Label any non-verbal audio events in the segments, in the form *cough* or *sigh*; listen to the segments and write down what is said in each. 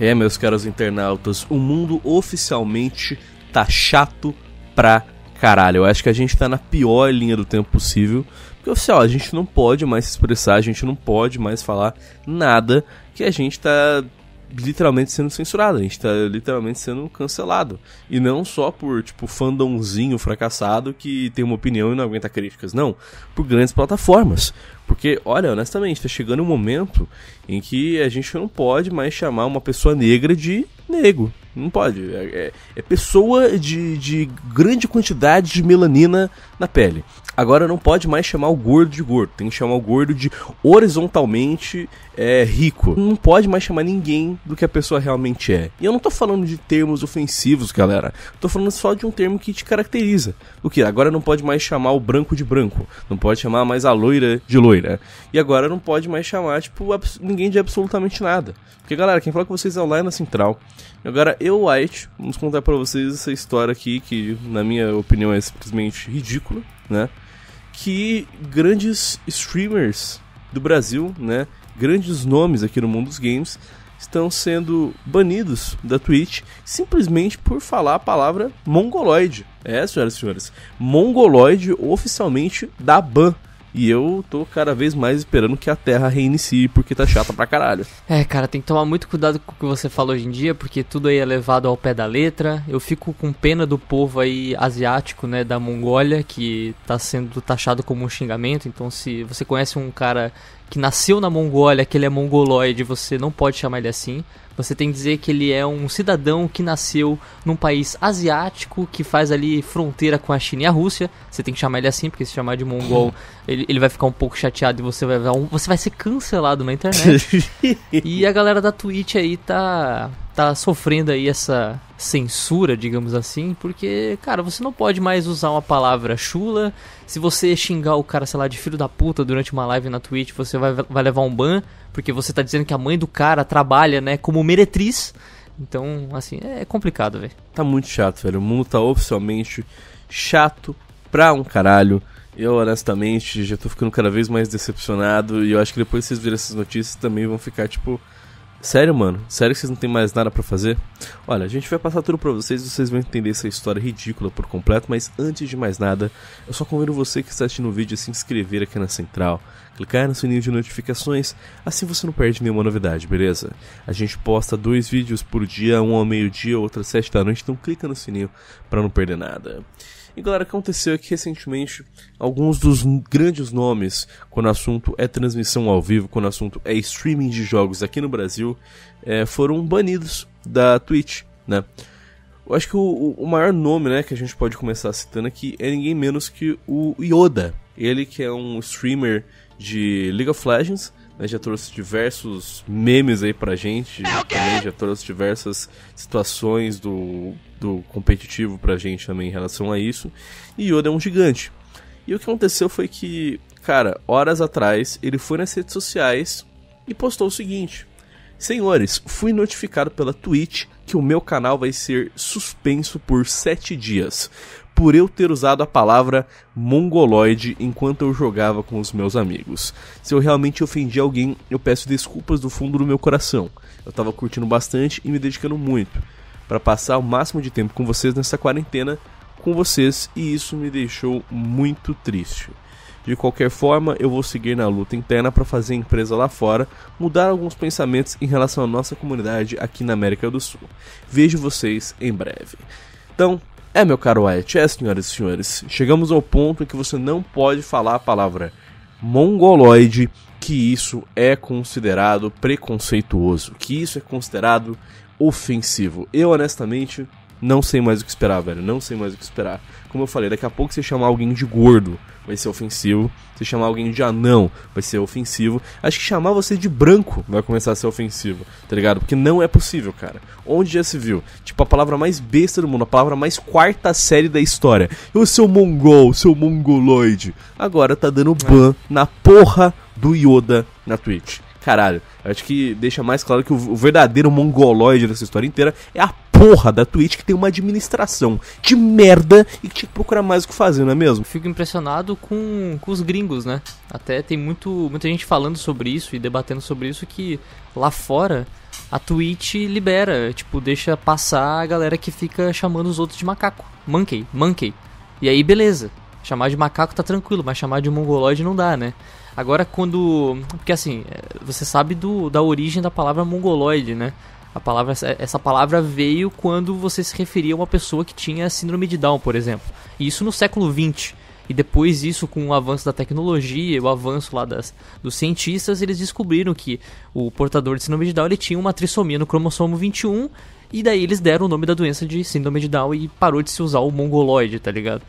É, meus caros internautas, o mundo oficialmente tá chato pra caralho. Eu acho que a gente tá na pior linha do tempo possível. Porque, oficial, assim, a gente não pode mais se expressar, a gente não pode mais falar nada que a gente tá literalmente sendo censurado, a gente tá literalmente sendo cancelado. E não só por, tipo, fandomzinho fracassado que tem uma opinião e não aguenta críticas, não. Por grandes plataformas. Porque, olha, honestamente, tá chegando um momento em que a gente não pode mais chamar uma pessoa negra de negro. Não pode. É, é, é, pessoa de, de grande quantidade de melanina na pele. Agora não pode mais chamar o gordo de gordo. Tem que chamar o gordo de horizontalmente é, rico. Não pode mais chamar ninguém do que a pessoa realmente é. E eu não tô falando de termos ofensivos, galera. Tô falando só de um termo que te caracteriza. O que? Agora não pode mais chamar o branco de branco. Não pode chamar mais a loira de loira. E agora não pode mais chamar, tipo, ninguém de absolutamente nada. Porque, galera, quem fala com vocês é o na Central. E agora eu, White, vamos contar para vocês essa história aqui, que na minha opinião é simplesmente ridícula, né? Que grandes streamers do Brasil, né? Grandes nomes aqui no mundo dos games estão sendo banidos da Twitch simplesmente por falar a palavra mongoloide. É, senhoras e senhores, mongoloide oficialmente da ban. E eu tô cada vez mais esperando que a Terra reinicie, porque tá chata pra caralho. É, cara, tem que tomar muito cuidado com o que você fala hoje em dia, porque tudo aí é levado ao pé da letra. Eu fico com pena do povo aí asiático, né, da Mongólia, que tá sendo taxado como um xingamento. Então, se você conhece um cara que nasceu na Mongólia, que ele é mongoloide, você não pode chamar ele assim. Você tem que dizer que ele é um cidadão que nasceu num país asiático que faz ali fronteira com a China e a Rússia. Você tem que chamar ele assim, porque se chamar de mongol, *laughs* ele, ele vai ficar um pouco chateado e você vai, você vai ser cancelado na internet. *laughs* e a galera da Twitch aí tá tá sofrendo aí essa censura, digamos assim, porque, cara, você não pode mais usar uma palavra chula. Se você xingar o cara, sei lá, de filho da puta durante uma live na Twitch, você vai, vai levar um ban porque você tá dizendo que a mãe do cara trabalha, né, como meretriz. Então, assim, é complicado, velho. Tá muito chato, velho. O mundo tá oficialmente chato pra um caralho. Eu, honestamente, já tô ficando cada vez mais decepcionado. E eu acho que depois que vocês viram essas notícias também vão ficar, tipo, Sério, mano? Sério que vocês não têm mais nada para fazer? Olha, a gente vai passar tudo pra vocês e vocês vão entender essa história ridícula por completo, mas antes de mais nada, eu só convido você que está assistindo o vídeo a se inscrever aqui na Central, clicar no sininho de notificações, assim você não perde nenhuma novidade, beleza? A gente posta dois vídeos por dia, um ao meio-dia, outro às sete da noite, então clica no sininho para não perder nada. E galera, o que aconteceu é que recentemente alguns dos grandes nomes quando o assunto é transmissão ao vivo, quando o assunto é streaming de jogos aqui no Brasil, é, foram banidos da Twitch, né? Eu acho que o, o, maior nome, né, que a gente pode começar citando aqui é ninguém menos que o Yoda. Ele que é um streamer de League of Legends, né, já trouxe diversos memes aí pra gente, é também já trouxe diversas situações do, do competitivo pra gente também em relação a isso. E Yoda é um gigante. E o que aconteceu foi que, cara, horas atrás ele foi nas redes sociais e postou o seguinte: Senhores, fui notificado pela Twitch que o meu canal vai ser suspenso por 7 dias por eu ter usado a palavra mongoloide enquanto eu jogava com os meus amigos. Se eu realmente ofendi alguém, eu peço desculpas do fundo do meu coração. Eu estava curtindo bastante e me dedicando muito para passar o máximo de tempo com vocês nessa quarentena com vocês e isso me deixou muito triste. De qualquer forma, eu vou seguir na luta interna para fazer a empresa lá fora mudar alguns pensamentos em relação à nossa comunidade aqui na América do Sul. Vejo vocês em breve. Então, é, meu caro Wyatt, é, senhoras e senhores, chegamos ao ponto em que você não pode falar a palavra mongoloide, que isso é considerado preconceituoso, que isso é considerado ofensivo. Eu, honestamente, não sei mais o que esperar, velho. Não sei mais o que esperar. Como eu falei, daqui a pouco você chamar alguém de gordo vai ser ofensivo. Você chamar alguém de anão vai ser ofensivo. Acho que chamar você de branco vai começar a ser ofensivo, tá ligado? Porque não é possível, cara. Onde já se viu? Tipo, a palavra mais besta do mundo, a palavra mais quarta série da história. O seu mongol, seu mongoloide. Agora tá dando é. ban na porra do Yoda na Twitch. Caralho, acho que deixa mais claro que o verdadeiro mongoloide dessa história inteira é a porra da Twitch que tem uma administração de merda e que tinha que procurar mais o que fazer, não é mesmo? Fico impressionado com, com os gringos, né? Até tem muito, muita gente falando sobre isso e debatendo sobre isso que lá fora a Twitch libera, tipo, deixa passar a galera que fica chamando os outros de macaco. Monkey, monkey. E aí, beleza. Chamar de macaco tá tranquilo, mas chamar de mongoloide não dá, né? Agora quando. Porque assim, é, você sabe do, da origem da palavra mongoloide, né? A palavra, essa palavra veio quando você se referia a uma pessoa que tinha síndrome de Down, por exemplo. E isso no século XX. E depois isso, com o avanço da tecnologia, o avanço lá das, dos cientistas, eles descobriram que o portador de síndrome de Down ele tinha uma trissomia no cromossomo 21, e daí eles deram o nome da doença de síndrome de Down e parou de se usar o mongoloide, tá ligado?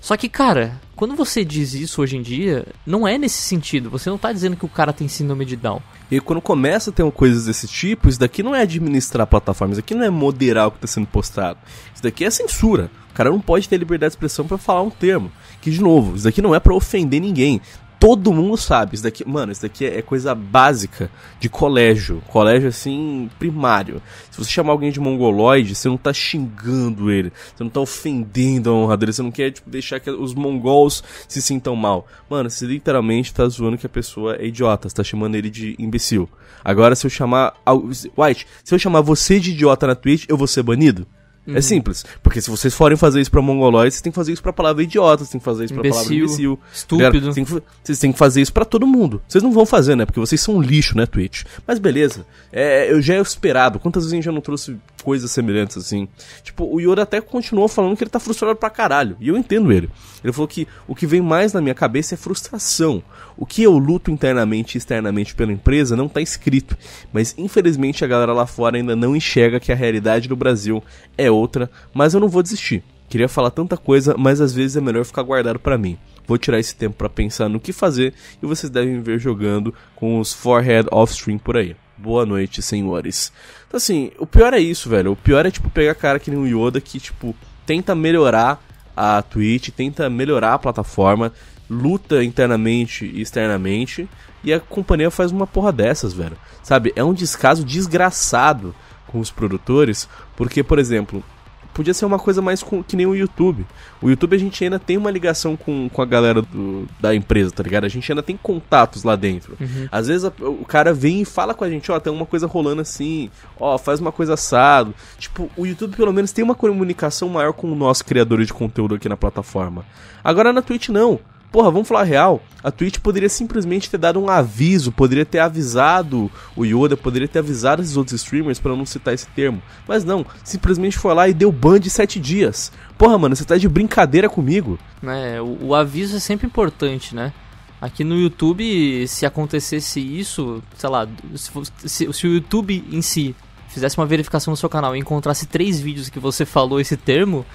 Só que, cara, quando você diz isso hoje em dia, não é nesse sentido. Você não tá dizendo que o cara tem síndrome de Down. E quando começa a ter coisas desse tipo, isso daqui não é administrar plataformas, isso aqui não é moderar o que tá sendo postado. Isso daqui é censura. O cara não pode ter liberdade de expressão para falar um termo. Que, de novo, isso daqui não é para ofender ninguém todo mundo sabe. Isso daqui, mano, isso daqui é, é coisa básica de colégio. Colégio, assim, primário. Se você chamar alguém de mongoloide, você não tá xingando ele. Você não tá ofendendo a honra dele. Você não quer tipo, deixar que os mongols se sintam mal. Mano, você literalmente tá zoando que a pessoa é idiota. Você tá chamando ele de imbecil. Agora, se eu chamar. White, se eu chamar você de idiota na Twitch, eu vou ser banido? Uhum. É simples. Porque se vocês forem fazer isso pra mongolóis, vocês têm que fazer isso pra palavra idiota, vocês têm que fazer isso pra palavra imbecil. Estúpido. vocês têm que fazer isso pra todo mundo. Vocês não vão fazer, né? Porque vocês são um lixo, né, Twitch? Mas beleza. É, eu já é esperado. Quantas vezes gente já não trouxe coisas semelhantes, assim. Tipo, o Yoda até continuou falando que ele tá frustrado pra caralho. E eu entendo ele. Ele falou que o que vem mais na minha cabeça é frustração. O que eu luto internamente e externamente pela empresa não tá escrito. Mas infelizmente a galera lá fora ainda não enxerga que a realidade do Brasil é outra. Mas eu não vou desistir. Queria falar tanta coisa, mas às vezes é melhor ficar guardado para mim. Vou tirar esse tempo para pensar no que fazer e vocês devem ver jogando com os Forehead Offstream por aí boa noite, senhores. Então, assim, o pior é isso, velho. O pior é, tipo, pegar cara que nem o Yoda que, tipo, tenta melhorar a Twitch, tenta melhorar a plataforma, luta internamente e externamente, e a companhia faz uma porra dessas, velho. Sabe? É um descaso desgraçado com os produtores, porque, por exemplo, Podia ser uma coisa mais com, que nem o YouTube. O YouTube a gente ainda tem uma ligação com, com a galera do, da empresa, tá ligado? A gente ainda tem contatos lá dentro. Uhum. Às vezes a, o cara vem e fala com a gente, ó, oh, tem uma coisa rolando assim, ó, oh, faz uma coisa assado. Tipo, o YouTube pelo menos tem uma comunicação maior com nosso criadores de conteúdo aqui na plataforma. Agora na Twitch não. Porra, vamos falar real. A Twitch poderia simplesmente ter dado um aviso, poderia ter avisado o Yoda, poderia ter avisado esses outros streamers para não citar esse termo. Mas não, simplesmente foi lá e deu ban de 7 dias. Porra, mano, você tá de brincadeira comigo. É, o, o aviso é sempre importante, né? Aqui no YouTube, se acontecesse isso, sei lá, se, se, se o YouTube em si fizesse uma verificação no seu canal e encontrasse três vídeos que você falou esse termo,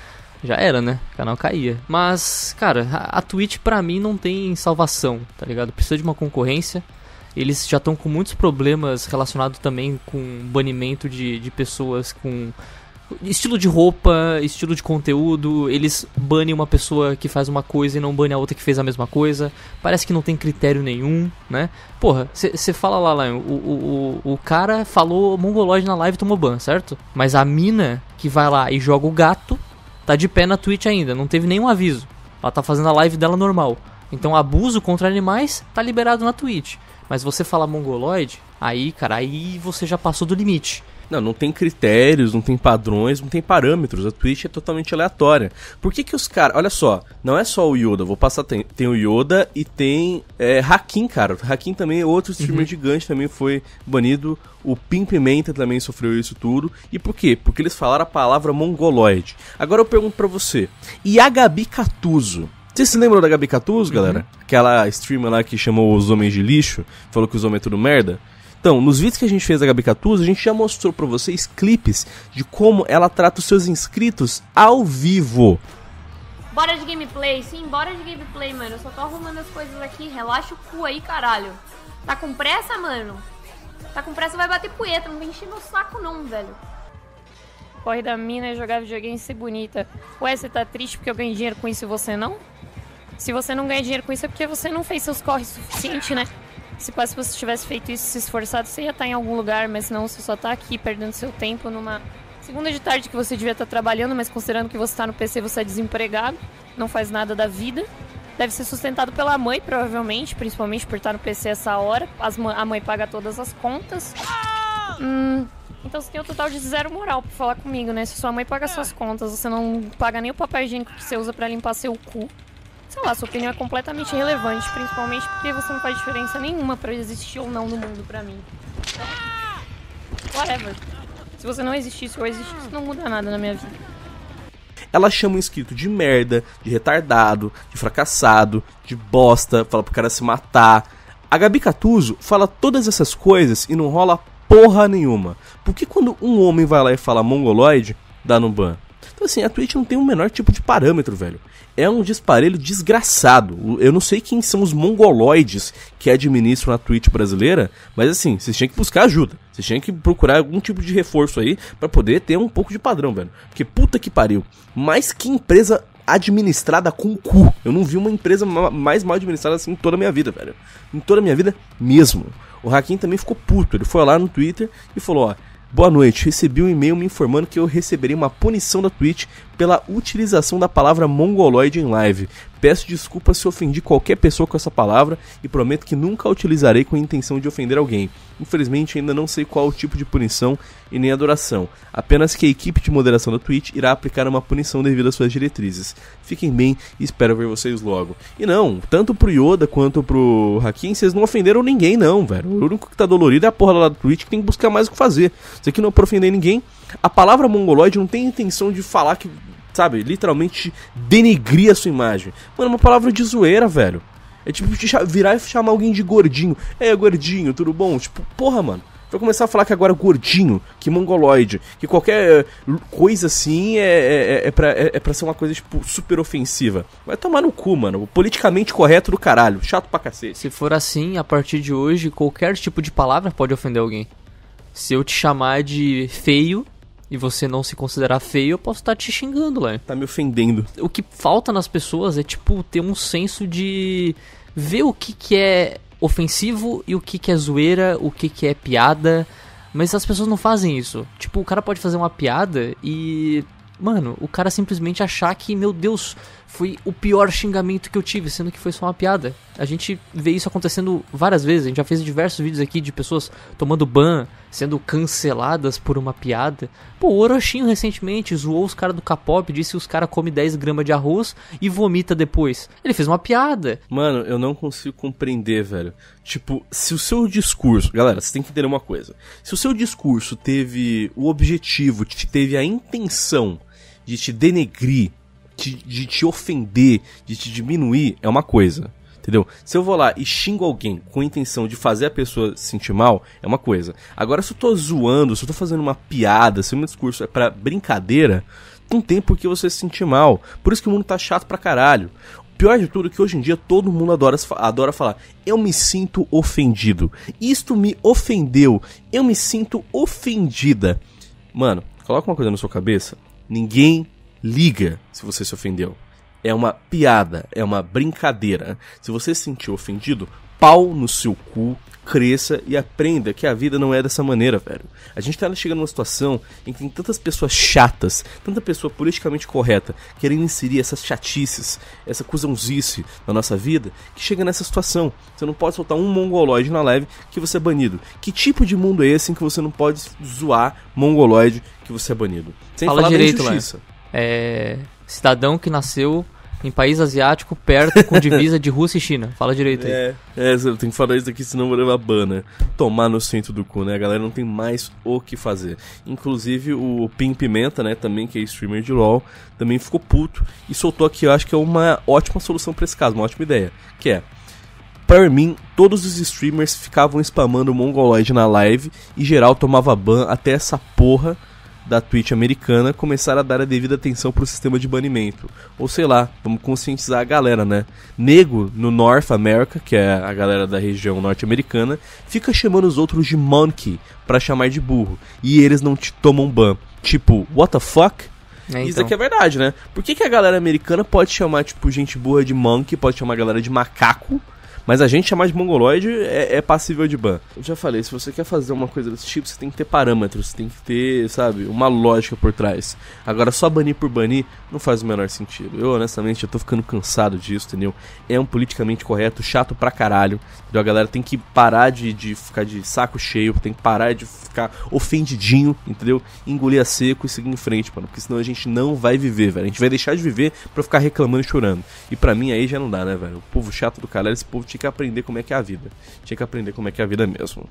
já era, né? O canal caía. Mas, cara, a, a Twitch para mim não tem salvação, tá ligado? Precisa de uma concorrência. Eles já estão com muitos problemas relacionados também com banimento de, de pessoas com estilo de roupa, estilo de conteúdo, eles banem uma pessoa que faz uma coisa e não banem a outra que fez a mesma coisa. Parece que não tem critério nenhum, né? Porra, você fala lá, lá o, o, o, cara falou mongolóide na live e tomou ban, certo? Mas a mina que vai lá e joga o gato tá de pé na Twitch ainda, não teve nenhum aviso. Ela tá fazendo a live dela normal. Então abuso contra animais tá liberado na Twitch. Mas você fala mongoloide, aí, cara, aí você já passou do limite. Não, não tem critérios, não tem padrões, não tem parâmetros. A Twitch é totalmente aleatória. Por que que os caras... Olha só, não é só o Yoda. Vou passar... Tem, tem o Yoda e tem é, Hakim, cara. Hakim também é outro streamer uhum. gigante, também foi banido. O Pim Pimenta também sofreu isso tudo. E por quê? Porque eles falaram a palavra mongoloide. Agora eu pergunto para você. E a Gabi Catuso? Vocês se lembram da Gabi Catuz, uhum. galera? Aquela streamer lá que chamou os homens de lixo, falou que os homens é tudo merda. Então, nos vídeos que a gente fez da Gabi Catuz, a gente já mostrou para vocês clipes de como ela trata os seus inscritos ao vivo. Bora de gameplay? Sim, bora de gameplay, mano. Eu só tô arrumando as coisas aqui. Relaxa o cu aí, caralho. Tá com pressa, mano? Tá com pressa, vai bater poeta. Não vem encher meu saco, não, velho. Corre da mina e jogar videogame e ser bonita. Ué, você tá triste porque eu ganhei dinheiro com isso e você não? Se você não ganha dinheiro com isso é porque você não fez seus corres suficiente, né? se se você tivesse feito isso, se esforçado, você ia estar tá em algum lugar, mas não, você só está aqui perdendo seu tempo numa segunda de tarde que você devia estar tá trabalhando, mas considerando que você está no PC, você é desempregado, não faz nada da vida. Deve ser sustentado pela mãe, provavelmente, principalmente por estar tá no PC essa hora. As, a mãe paga todas as contas. Hum, então você tem um total de zero moral pra falar comigo, né? Se sua mãe paga suas é. contas, você não paga nem o papel higiênico que você usa para limpar seu cu sei lá, sua opinião é completamente irrelevante, principalmente porque você não faz diferença nenhuma para existir ou não no mundo para mim. Então, whatever. Se você não existisse ou existisse, não muda nada na minha vida. Ela chama o inscrito de merda, de retardado, de fracassado, de bosta, fala pro cara se matar. A Gabi Catuso fala todas essas coisas e não rola porra nenhuma. Porque quando um homem vai lá e fala mongoloide, dá no ban. Então, assim, a Twitch não tem o menor tipo de parâmetro, velho. É um disparelho desgraçado. Eu não sei quem são os mongoloides que administram a Twitch brasileira, mas assim, vocês tinham que buscar ajuda. Vocês tinham que procurar algum tipo de reforço aí para poder ter um pouco de padrão, velho. Porque puta que pariu. Mas que empresa administrada com cu. Eu não vi uma empresa mais mal administrada assim em toda a minha vida, velho. Em toda a minha vida mesmo. O Hakim também ficou puto. Ele foi lá no Twitter e falou, ó Boa noite, recebi um e-mail me informando que eu receberei uma punição da Twitch pela utilização da palavra mongoloide em live. Peço desculpas se ofendi qualquer pessoa com essa palavra e prometo que nunca a utilizarei com a intenção de ofender alguém. Infelizmente, ainda não sei qual o tipo de punição e nem adoração, apenas que a equipe de moderação da Twitch irá aplicar uma punição devido às suas diretrizes. Fiquem bem e espero ver vocês logo. E não, tanto pro Yoda quanto pro Hakim, vocês não ofenderam ninguém, não, velho. O único que tá dolorido é a porra lá da Twitch que tem que buscar mais o que fazer. Isso aqui não é pra ofender ninguém. A palavra mongoloide não tem intenção de falar que sabe, literalmente denegrir a sua imagem. Mano, é uma palavra de zoeira, velho. É tipo virar e chamar alguém de gordinho. É, gordinho, tudo bom? Tipo, porra, mano. Vai começar a falar que agora é gordinho, que mongoloide, que qualquer eh, coisa assim é, é, é, é, pra, é, é pra ser uma coisa, tipo, super ofensiva. Vai tomar no cu, mano. Politicamente correto do caralho. Chato pra cacete. Se for assim, a partir de hoje, qualquer tipo de palavra pode ofender alguém. Se eu te chamar de feio, e você não se considerar feio, eu posso estar tá te xingando, lá. Tá me ofendendo. O que falta nas pessoas é, tipo, ter um senso de ver o que, que é ofensivo e o que, que é zoeira, o que, que é piada. Mas as pessoas não fazem isso. Tipo, o cara pode fazer uma piada e. Mano, o cara simplesmente achar que, meu Deus, foi o pior xingamento que eu tive, sendo que foi só uma piada. A gente vê isso acontecendo várias vezes, a gente já fez diversos vídeos aqui de pessoas tomando ban, sendo canceladas por uma piada. Pô, o Orochinho recentemente zoou os caras do K-pop, disse que os caras comem 10 gramas de arroz e vomita depois. Ele fez uma piada. Mano, eu não consigo compreender, velho. Tipo, se o seu discurso. Galera, você tem que entender uma coisa. Se o seu discurso teve o objetivo, teve a intenção de te denegrir te, de te ofender, de te diminuir, é uma coisa. Entendeu? Se eu vou lá e xingo alguém com a intenção de fazer a pessoa se sentir mal, é uma coisa. Agora, se eu tô zoando, se eu tô fazendo uma piada, se o meu discurso é pra brincadeira, não tem por que você se sentir mal. Por isso que o mundo tá chato pra caralho. O pior de tudo é que hoje em dia todo mundo adora, adora falar: eu me sinto ofendido. Isto me ofendeu. Eu me sinto ofendida. Mano, coloca uma coisa na sua cabeça. Ninguém liga se você se ofendeu. É uma piada, é uma brincadeira. Se você se sentiu ofendido, pau no seu cu, cresça e aprenda que a vida não é dessa maneira, velho. A gente tá chegando numa situação em que tem tantas pessoas chatas, tanta pessoa politicamente correta, querendo inserir essas chatices, essa cuzãozice na nossa vida, que chega nessa situação. Você não pode soltar um mongoloide na live que você é banido. Que tipo de mundo é esse em que você não pode zoar mongoloide que você é banido? Sem Fala falar direito, da Lá é, cidadão que nasceu em país asiático perto com divisa de Rússia e China. Fala direito aí. É, é eu tenho que falar isso daqui, senão vou levar né? Tomar no centro do cu, né? A galera não tem mais o que fazer. Inclusive o Pim Pimenta, né, também, que é streamer de LoL, também ficou puto e soltou aqui, eu acho que é uma ótima solução para esse caso, uma ótima ideia. Que é. Para mim, todos os streamers ficavam spamando o Mongoloid na live e geral tomava ban até essa porra da Twitch americana começar a dar a devida atenção pro sistema de banimento. Ou sei lá, vamos conscientizar a galera, né? Nego no North America, que é a galera da região norte-americana, fica chamando os outros de monkey para chamar de burro. E eles não te tomam ban. Tipo, what the fuck? É, então. Isso aqui é verdade, né? Por que, que a galera americana pode chamar, tipo, gente burra de monkey, pode chamar a galera de macaco, mas a gente chamar de mongoloide é, é passível de ban. Eu já falei, se você quer fazer uma coisa desse tipo, você tem que ter parâmetros, você tem que ter, sabe, uma lógica por trás. Agora, só banir por banir não faz o menor sentido. Eu, honestamente, eu tô ficando cansado disso, entendeu? É um politicamente correto, chato pra caralho. Entendeu? A galera tem que parar de, de ficar de saco cheio, tem que parar de ficar ofendidinho, entendeu? Engolir a seco e seguir em frente, mano. Porque senão a gente não vai viver, velho. A gente vai deixar de viver pra ficar reclamando e chorando. E pra mim aí já não dá, né, velho? O povo chato do caralho, esse povo tinha que aprender como é que é a vida. Tinha que aprender como é que é a vida mesmo.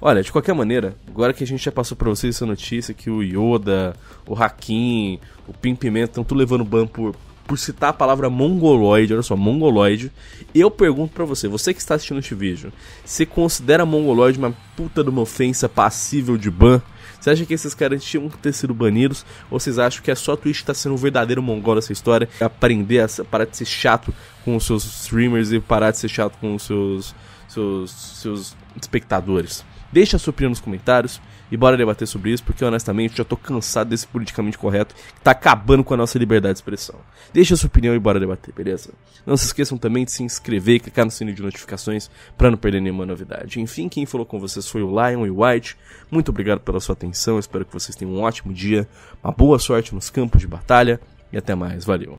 Olha, de qualquer maneira, agora que a gente já passou pra vocês essa notícia que o Yoda, o Hakim, o Pim Pimenta estão tudo levando ban por, por citar a palavra mongoloide, olha só, mongoloide, eu pergunto para você, você que está assistindo este vídeo, você considera mongoloide uma puta de uma ofensa passível de ban? Você acha que esses caras tinham que ter sido banidos? Ou vocês acham que é só a Twitch tá sendo um verdadeiro mongol nessa história? Aprender a parar de ser chato com os seus streamers e parar de ser chato com os seus, seus, seus espectadores? Deixa a sua opinião nos comentários e bora debater sobre isso, porque honestamente já tô cansado desse politicamente correto que tá acabando com a nossa liberdade de expressão. Deixa a sua opinião e bora debater, beleza? Não se esqueçam também de se inscrever e clicar no sininho de notificações para não perder nenhuma novidade. Enfim, quem falou com vocês foi o Lion e o White. Muito obrigado pela sua atenção, espero que vocês tenham um ótimo dia, uma boa sorte nos campos de batalha e até mais, valeu.